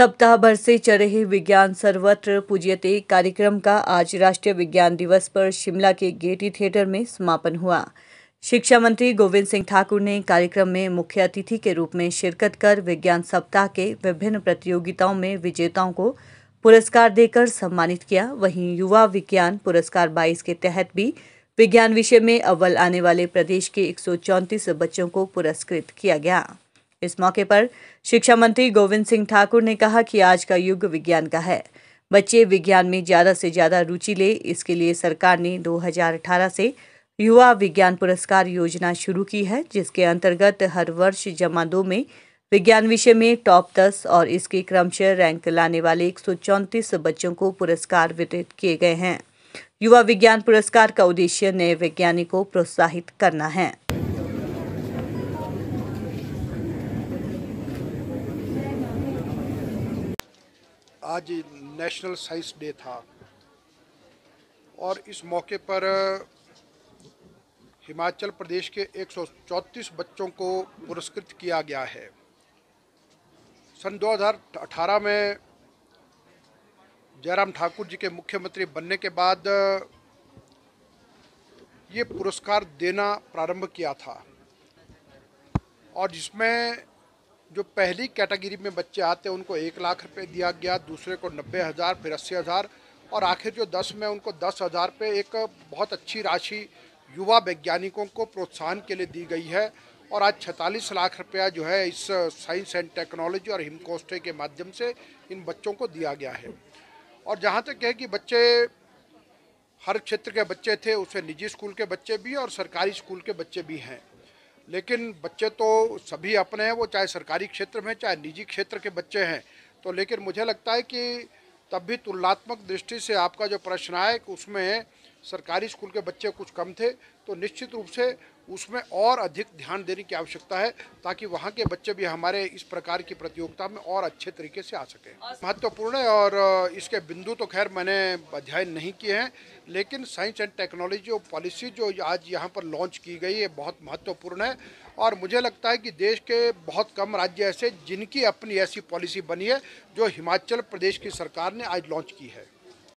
सप्ताह भर से चल रहे विज्ञान सर्वत्र पूज्यते कार्यक्रम का आज राष्ट्रीय विज्ञान दिवस पर शिमला के गेटी थिएटर में समापन हुआ शिक्षा मंत्री गोविंद सिंह ठाकुर ने कार्यक्रम में मुख्य अतिथि के रूप में शिरकत कर विज्ञान सप्ताह के विभिन्न प्रतियोगिताओं में विजेताओं को पुरस्कार देकर सम्मानित किया वहीं युवा विज्ञान पुरस्कार बाईस के तहत भी विज्ञान विषय में अव्वल आने वाले प्रदेश के एक बच्चों को पुरस्कृत किया गया इस मौके पर शिक्षा मंत्री गोविंद सिंह ठाकुर ने कहा कि आज का युग विज्ञान का है बच्चे विज्ञान में ज़्यादा से ज़्यादा रुचि ले इसके लिए सरकार ने 2018 से युवा विज्ञान पुरस्कार योजना शुरू की है जिसके अंतर्गत हर वर्ष जमा दो में विज्ञान विषय में टॉप दस और इसके क्रमशः रैंक लाने वाले एक बच्चों को पुरस्कार वितरित किए गए हैं युवा विज्ञान पुरस्कार का उद्देश्य नए वैज्ञानिक को प्रोत्साहित करना है आज नेशनल साइंस डे था और इस मौके पर हिमाचल प्रदेश के 134 बच्चों को पुरस्कृत किया गया है सन 2018 में जयराम ठाकुर जी के मुख्यमंत्री बनने के बाद ये पुरस्कार देना प्रारंभ किया था और जिसमें जो पहली कैटेगरी में बच्चे आते हैं उनको एक लाख रुपए दिया गया दूसरे को नब्बे हज़ार फिर अस्सी हज़ार और आखिर जो दस में उनको दस हज़ार पे एक बहुत अच्छी राशि युवा वैज्ञानिकों को प्रोत्साहन के लिए दी गई है और आज छतालीस लाख रुपया जो है इस साइंस एंड टेक्नोलॉजी और हिमकोस्टे के माध्यम से इन बच्चों को दिया गया है और जहाँ तक है कि बच्चे हर क्षेत्र के बच्चे थे उसे निजी स्कूल के बच्चे भी और सरकारी स्कूल के बच्चे भी हैं लेकिन बच्चे तो सभी अपने हैं वो चाहे सरकारी क्षेत्र में चाहे निजी क्षेत्र के बच्चे हैं तो लेकिन मुझे लगता है कि तब भी तुलनात्मक दृष्टि से आपका जो प्रश्न आए कि उसमें सरकारी स्कूल के बच्चे कुछ कम थे तो निश्चित रूप से उसमें और अधिक ध्यान देने की आवश्यकता है ताकि वहाँ के बच्चे भी हमारे इस प्रकार की प्रतियोगिता में और अच्छे तरीके से आ सकें महत्वपूर्ण है और इसके बिंदु तो खैर मैंने अध्ययन नहीं किए हैं लेकिन साइंस एंड टेक्नोलॉजी और पॉलिसी जो आज यहाँ पर लॉन्च की गई है बहुत महत्वपूर्ण है और मुझे लगता है कि देश के बहुत कम राज्य ऐसे जिनकी अपनी ऐसी पॉलिसी बनी है जो हिमाचल प्रदेश की सरकार ने आज लॉन्च की है